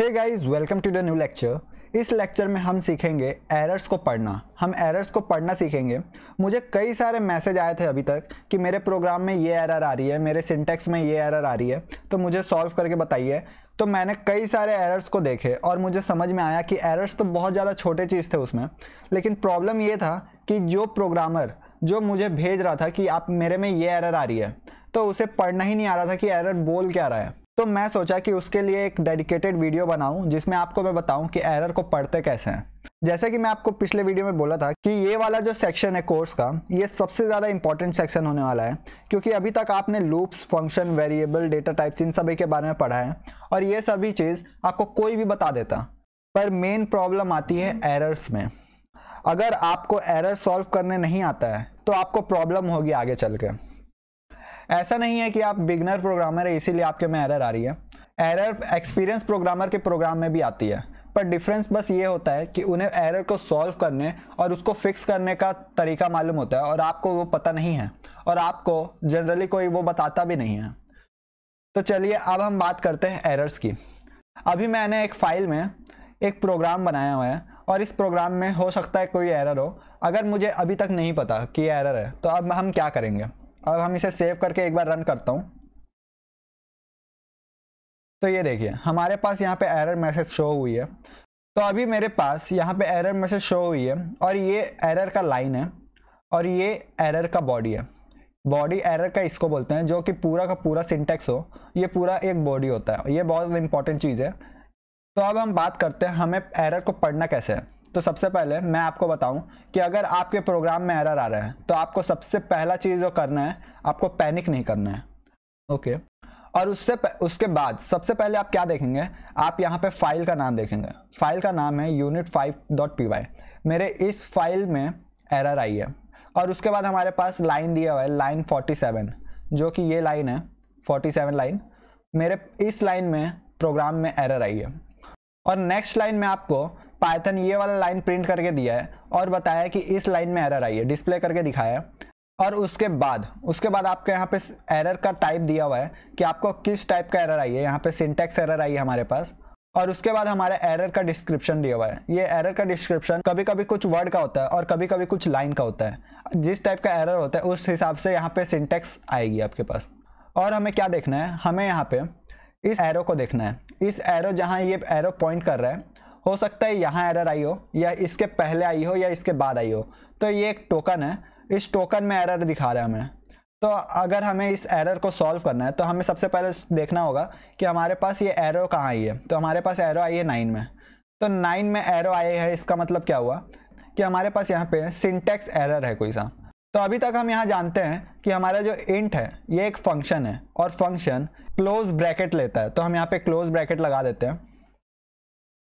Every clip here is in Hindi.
Hey guys welcome to the new lecture इस लेक्चर में हम सीखेंगे एरर्स को पढ़ना हम एरर्स को पढ़ना सीखेंगे मुझे कई सारे मैसेज आए थे अभी तक कि मेरे प्रोग्राम में ये एरर आ रही है मेरे सिंटेक्स में ये एरर आ रही है तो मुझे सॉल्व करके बताइए तो मैंने कई सारे एरर्स को देखे और मुझे समझ में आया कि एरर्स तो बहुत ज़्यादा छोटे चीज़ थे उसमें लेकिन प्रॉब्लम ये था कि जो प्रोग्रामर जो मुझे भेज रहा था कि आप मेरे में ये एरर आ रही है तो उसे पढ़ना ही नहीं आ रहा था कि एरर बोल क्या रहा है तो मैं सोचा कि उसके लिए एक डेडिकेटेड वीडियो बनाऊं जिसमें आपको मैं बताऊं कि एरर को पढ़ते कैसे हैं जैसे कि मैं आपको पिछले वीडियो में बोला था कि ये वाला जो सेक्शन है कोर्स का ये सबसे ज़्यादा इंपॉर्टेंट सेक्शन होने वाला है क्योंकि अभी तक आपने loops function variable data types इन सभी के बारे में पढ़ा है और ये सभी चीज़ आपको कोई भी बता देता पर मेन प्रॉब्लम आती है एरर्स में अगर आपको एरर सॉल्व करने नहीं आता है तो आपको प्रॉब्लम होगी आगे चल के ऐसा नहीं है कि आप बिगनर प्रोग्रामर है इसीलिए आपके में एरर आ रही है एरर एक्सपीरियंस प्रोग्रामर के प्रोग्राम में भी आती है पर डिफरेंस बस ये होता है कि उन्हें एरर को सॉल्व करने और उसको फिक्स करने का तरीका मालूम होता है और आपको वो पता नहीं है और आपको जनरली कोई वो बताता भी नहीं है तो चलिए अब हम बात करते हैं एरर्स की अभी मैंने एक फ़ाइल में एक प्रोग्राम बनाया हुआ है और इस प्रोग्राम में हो सकता है कोई एरर हो अगर मुझे अभी तक नहीं पता कि एरर है तो अब हम क्या करेंगे अब हम इसे सेव करके एक बार रन करता हूँ तो ये देखिए हमारे पास यहाँ पे एरर मैसेज शो हुई है तो अभी मेरे पास यहाँ पे एरर मैसेज शो हुई है और ये एरर का लाइन है और ये एरर का बॉडी है बॉडी एरर का इसको बोलते हैं जो कि पूरा का पूरा सिंटेक्स हो ये पूरा एक बॉडी होता है ये बहुत इंपॉर्टेंट चीज़ है तो अब हम बात करते हैं हमें एरर को पढ़ना कैसे है तो सबसे पहले मैं आपको बताऊं कि अगर आपके प्रोग्राम में एरर आ रहा है तो आपको सबसे पहला चीज़ जो करना है आपको पैनिक नहीं करना है ओके okay. और उससे उसके बाद सबसे पहले आप क्या देखेंगे आप यहाँ पे फाइल का नाम देखेंगे फाइल का नाम है unit five dot P Y मेरे इस फाइल में एरर आई है और उसके बाद हमारे पास लाइन दिया हुआ है लाइन फोर्टी सेवन जो कि ये लाइन है फोर्टी सेवन लाइन मेरे इस लाइन में प्रोग्राम में एरर आई है और नेक्स्ट लाइन में आपको पाइथन ये वाला लाइन प्रिंट करके दिया है और बताया कि इस लाइन में एरर आई है डिस्प्ले करके दिखाया है और उसके बाद उसके बाद आपके यहाँ पे एरर का टाइप दिया हुआ है कि आपको किस टाइप का एरर आई है यहाँ पे सिंटेक्स एरर आई है हमारे पास और उसके बाद हमारे एरर का डिस्क्रिप्शन दिया हुआ है ये एरर का डिस्क्रिप्शन कभी कभी कुछ वर्ड का होता है और कभी कभी कुछ लाइन का होता है जिस टाइप का एरर होता है उस हिसाब से यहाँ पे सिंटेक्स आएगी आपके पास और हमें क्या देखना है हमें यहाँ पे इस एरो को देखना है इस एरो जहाँ ये एरो पॉइंट कर रहा है हो सकता है यहाँ एरर आई हो या इसके पहले आई हो या इसके बाद आई हो तो ये एक टोकन है इस टोकन में एरर दिखा रहा है हमें तो अगर हमें इस एरर को सॉल्व करना है तो हमें सबसे पहले देखना होगा कि हमारे पास ये एरो कहाँ आई है तो हमारे पास एरो आई है नाइन में तो नाइन में एरो आई है इसका मतलब क्या हुआ कि हमारे पास यहाँ पे सिंटेक्स एरर है कोई सा तो अभी तक हम यहाँ जानते हैं कि हमारा जो इंट है ये एक फंक्शन है और फंक्शन क्लोज ब्रैकेट लेता है तो हम यहाँ पे क्लोज ब्रैकेट लगा देते हैं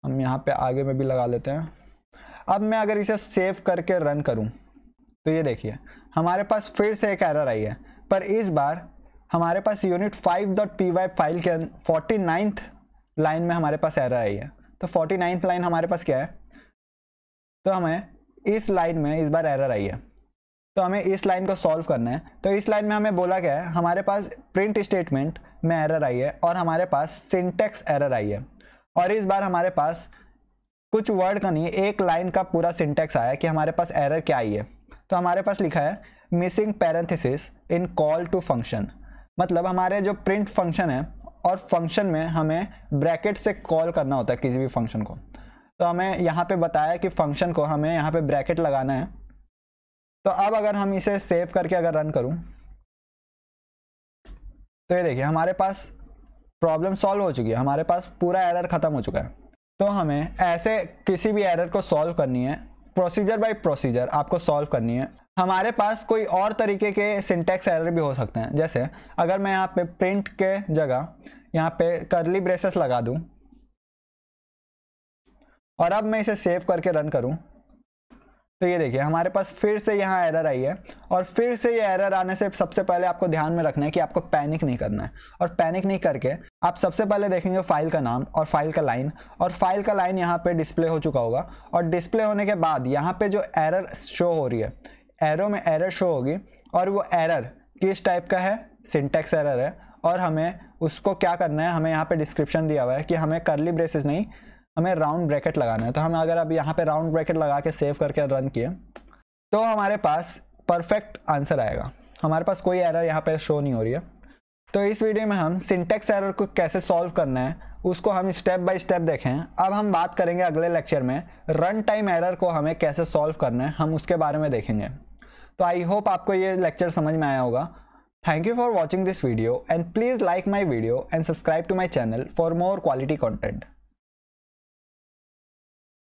हम यहाँ पे आगे में भी लगा लेते हैं अब मैं अगर इसे सेव करके रन करूँ तो ये देखिए हमारे पास फिर से एक एरर आई है पर इस बार हमारे पास unit five dot P Y file के फोर्टी नाइन्थ लाइन में हमारे पास एरर आई है तो फोर्टी नाइन्थ लाइन हमारे पास क्या है तो हमें इस लाइन में इस बार एरर आई है तो हमें इस लाइन को सॉल्व करना है तो इस लाइन में हमें बोला गया है हमारे पास प्रिंट स्टेटमेंट में एरर आई है और हमारे पास सिंटेक्स एरर आई है और इस बार हमारे पास कुछ वर्ड का नहीं एक लाइन का पूरा सिंटेक्स आया कि हमारे पास एरर क्या आई है तो हमारे पास लिखा है missing parenthesis in call to function मतलब हमारे जो प्रिंट फंक्शन है और फंक्शन में हमें ब्रैकेट से कॉल करना होता है किसी भी फंक्शन को तो हमें यहाँ पे बताया कि फंक्शन को हमें यहाँ पे ब्रैकेट लगाना है तो अब अगर हम इसे सेव करके अगर रन करूँ तो ये देखिए हमारे पास प्रॉब्लम सॉल्व हो चुकी है हमारे पास पूरा एरर ख़त्म हो चुका है तो हमें ऐसे किसी भी एरर को सॉल्व करनी है प्रोसीजर बाय प्रोसीजर आपको सॉल्व करनी है हमारे पास कोई और तरीके के सिंटेक्स एरर भी हो सकते हैं जैसे अगर मैं यहाँ पे प्रिंट के जगह यहाँ पे करली ब्रेसेस लगा दूँ और अब मैं इसे सेव करके रन करूँ तो ये देखिए हमारे पास फिर से यहाँ एरर आई है और फिर से ये एरर आने से सबसे पहले आपको ध्यान में रखना है कि आपको पैनिक नहीं करना है और पैनिक नहीं करके आप सबसे पहले देखेंगे फाइल का नाम और फाइल का लाइन और फाइल का लाइन यहाँ पे डिस्प्ले हो चुका होगा और डिस्प्ले होने के बाद यहाँ पे जो एरर शो हो रही है एरो में एरर शो होगी और वो एरर किस टाइप का है सिंटेक्स एरर है और हमें उसको क्या करना है हमें यहाँ पे डिस्क्रिप्शन दिया हुआ है कि हमें करली ब्रेसेस नहीं हमें राउंड ब्रैकेट लगाना है तो हम अगर अब यहाँ पे राउंड ब्रैकेट लगा के सेव करके रन किए तो हमारे पास परफेक्ट आंसर आएगा हमारे पास कोई एरर यहाँ पे शो नहीं हो रही है तो इस वीडियो में हम सिंटेक्स एरर को कैसे सॉल्व करना है उसको हम स्टेप बाय स्टेप देखें अब हम बात करेंगे अगले लेक्चर में रन टाइम एरर को हमें कैसे सॉल्व करना है हम उसके बारे में देखेंगे तो आई होप आपको ये लेक्चर समझ में आया होगा thank you for watching this video and please like my video and subscribe to my channel for more quality content